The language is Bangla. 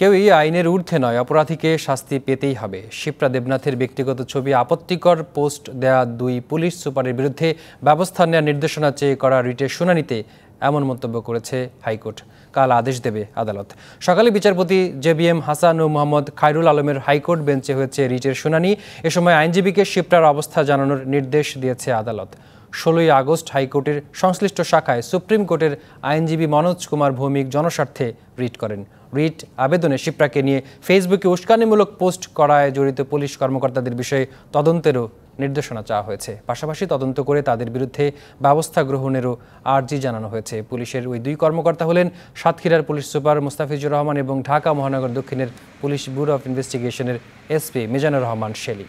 কেউই আইনের ঊর্ধ্বে নয় অপরাধীকে শাস্তি পেতেই হবে শিপ্রা দেবনাথের ব্যক্তিগত ছবি আপত্তিকর পোস্ট দেয়া দুই পুলিশ সুপারের বিরুদ্ধে ব্যবস্থা নেওয়ার নির্দেশনা চেয়ে করা রিটের শুনানিতে এমন মন্তব্য করেছে হাইকোর্ট কাল আদেশ দেবে আদালত সকালে বিচারপতি জে বি এম হাসান ও মোহাম্মদ খায়রুল আলমের হাইকোর্ট বেঞ্চে হয়েছে রিটের শুনানি এ সময় আইনজীবীকে শিপ্রার অবস্থা জানানোর নির্দেশ দিয়েছে আদালত ষোলোই আগস্ট হাইকোর্টের সংশ্লিষ্ট শাখায় সুপ্রিম কোর্টের আইনজীবী মনোজ কুমার ভৌমিক জনস্বার্থে রিট করেন রিট আবেদনে শিপ্রাকে নিয়ে ফেসবুকে উস্কানিমূলক পোস্ট করায় জড়িত পুলিশ কর্মকর্তাদের বিষয়ে তদন্তেরও নির্দেশনা চাওয়া হয়েছে পাশাপাশি তদন্ত করে তাদের বিরুদ্ধে ব্যবস্থা গ্রহণেরও আর্জি জানানো হয়েছে পুলিশের ওই দুই কর্মকর্তা হলেন সাতক্ষীরার পুলিশ সুপার মুস্তাফিজুর রহমান এবং ঢাকা মহানগর দক্ষিণের পুলিশ ব্যুরো অফ ইনভেস্টিগেশনের এসপি মিজানুর রহমান শেলি